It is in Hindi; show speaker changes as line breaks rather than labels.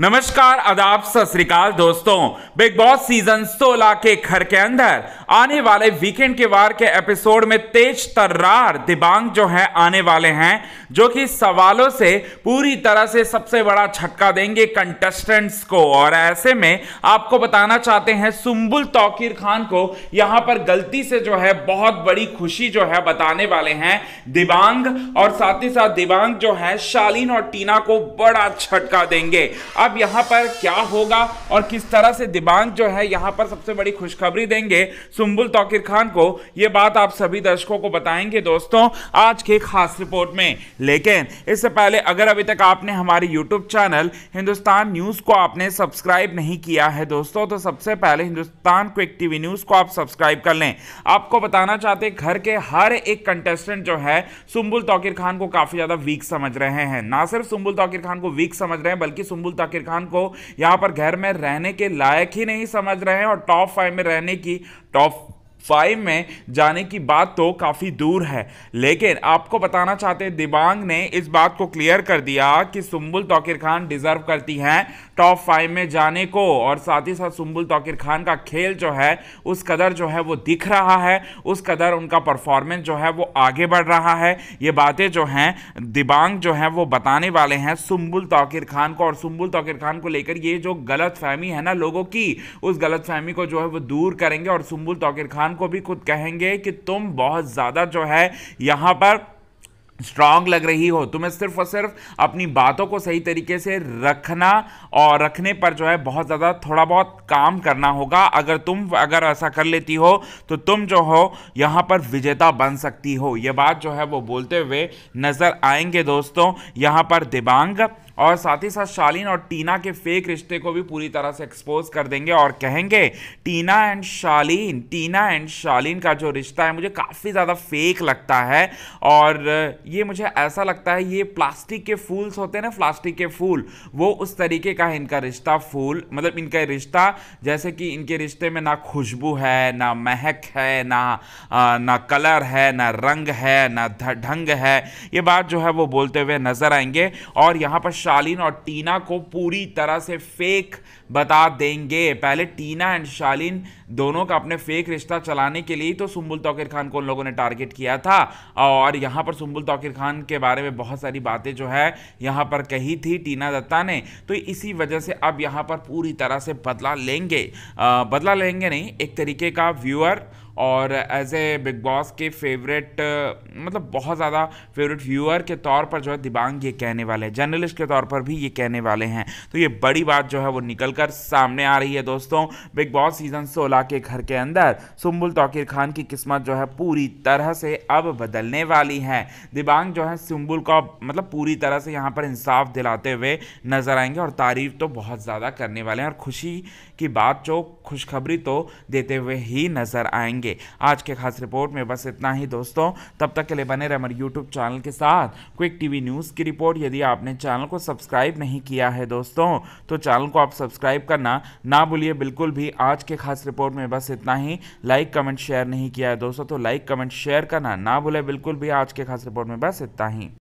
नमस्कार आदाब सत दोस्तों बिग बॉस सीजन 16 के घर के अंदर आने वाले वीकेंड के वार के एपिसोड में तेज तर्रार दिबांग जो है आने वाले हैं जो कि सवालों से पूरी तरह से सबसे बड़ा छक्का देंगे कंटेस्टेंट्स को और ऐसे में आपको बताना चाहते हैं सुम्बुल तौकीर खान को यहां पर गलती से जो है बहुत बड़ी खुशी जो है बताने वाले हैं दिबांग और साथ ही साथ दिबांग जो है शालीन और टीना को बड़ा छटका देंगे अब यहाँ पर क्या होगा और किस तरह से दिबांग जो है यहाँ पर सबसे बड़ी खुशखबरी देंगे सुम्बुल तोकिर खान को ये बात आप सभी दर्शकों को बताएंगे दोस्तों आज के खास रिपोर्ट में लेकिन इससे पहले अगर अभी तक आपने हमारे यूट्यूब चैनल हिंदुस्तान न्यूज़ को आपने सब्सक्राइब नहीं किया है दोस्तों तो सबसे पहले हिंदुस्तान क्विक टीवी न्यूज़ को आप सब्सक्राइब कर लें आपको बताना चाहते घर के हर एक कंटेस्टेंट जो है सुम्बुल तोकिर खान को काफ़ी ज़्यादा वीक समझ रहे हैं ना सिर्फ सुम्बुल तोकिर खान को वीक समझ रहे हैं बल्कि सुम्बुल तोकिर जाकिर खान को यहाँ पर घर में रहने के लायक ही नहीं समझ रहे हैं और टॉप फाइव में रहने की टॉप फाइव में जाने की बात तो काफ़ी दूर है लेकिन आपको बताना चाहते दिबांग ने इस बात को क्लियर कर दिया कि सुम्बुल तोकिर खान डिजर्व करती हैं टॉप फाइव में जाने को और साथ ही साथ सुम्बुल तोकिर खान का खेल जो है उस कदर जो है वो दिख रहा है उस कदर उनका परफॉर्मेंस जो है वो आगे बढ़ रहा है ये बातें जो हैं दिबांग जो हैं वो बताने वाले हैं सुम्बुल तोकिर खान को और सुम्बुल तोकिर खान को लेकर ये जो गलत फहमी है ना लोगों की उस गलत फहमी को जो है वो दूर करेंगे और सुम्बुल तोकिर खान खान को भी खुद कहेंगे कि तुम बहुत ज़्यादा जो है यहाँ पर स्ट्रांग लग रही हो तुम्हें सिर्फ और सिर्फ अपनी बातों को सही तरीके से रखना और रखने पर जो है बहुत ज़्यादा थोड़ा बहुत काम करना होगा अगर तुम अगर ऐसा कर लेती हो तो तुम जो हो यहाँ पर विजेता बन सकती हो ये बात जो है वो बोलते हुए नज़र आएंगे दोस्तों यहाँ पर दिबांग और साथ ही साथ शालीन और टीना के फेक रिश्ते को भी पूरी तरह से एक्सपोज कर देंगे और कहेंगे टीना एंड शालीन टीना एंड शालीन का जो रिश्ता है मुझे काफ़ी ज़्यादा फेक लगता है और ये मुझे ऐसा लगता है ये प्लास्टिक के फूल्स होते हैं ना प्लास्टिक के फूल वो उस तरीके का है इनका रिश्ता फूल मतलब इनका रिश्ता जैसे कि इनके रिश्ते में ना खुशबू है ना महक है ना ना कलर है ना रंग है ना ढंग है ये बात जो है वो बोलते हुए नज़र आएंगे और यहाँ पर शालीन और टीना को पूरी तरह से फेक बता देंगे पहले टीना एंड शालीन दोनों का अपने फेक रिश्ता चलाने के लिए तो सुम्बुल तोकिर खान को उन लोगों ने टारगेट किया था और यहाँ पर सुम्बुल तोकिर खान के बारे में बहुत सारी बातें जो है यहाँ पर कही थी टीना दत्ता ने तो इसी वजह से अब यहाँ पर पूरी तरह से बदला लेंगे आ, बदला लेंगे नहीं एक तरीके का व्यूअर और एज ए बिग बॉस के फेवरेट uh, मतलब बहुत ज़्यादा फेवरेट व्यूअर के तौर पर जो है दिबांग ये कहने वाले हैं जर्नलिस्ट के तौर पर भी ये कहने वाले हैं तो ये बड़ी बात जो है वो निकल कर सामने आ रही है दोस्तों बिग बॉस सीज़न सोलह के घर के अंदर सुम्बुल तोकिर खान की किस्मत जो है पूरी तरह से अब बदलने वाली है दिबांग जो है सुम्बुल का मतलब पूरी तरह से यहाँ पर इंसाफ दिलाते हुए नज़र आएंगे और तारीफ तो बहुत ज़्यादा करने वाले हैं और खुशी की बात जो खुशखबरी तो देते हुए ही नज़र आएंगे करेंगे आज के खास रिपोर्ट में बस इतना ही दोस्तों तब तक के लिए बने रहे हमारे यूट्यूब चैनल के साथ क्विक टीवी न्यूज़ की रिपोर्ट यदि आपने चैनल को सब्सक्राइब नहीं किया है दोस्तों तो चैनल को आप सब्सक्राइब करना ना भूलिए बिल्कुल भी आज के खास रिपोर्ट में बस इतना ही लाइक कमेंट शेयर नहीं किया है दोस्तों तो लाइक कमेंट शेयर करना ना भूले बिल्कुल भी आज के खास रिपोर्ट में बस इतना ही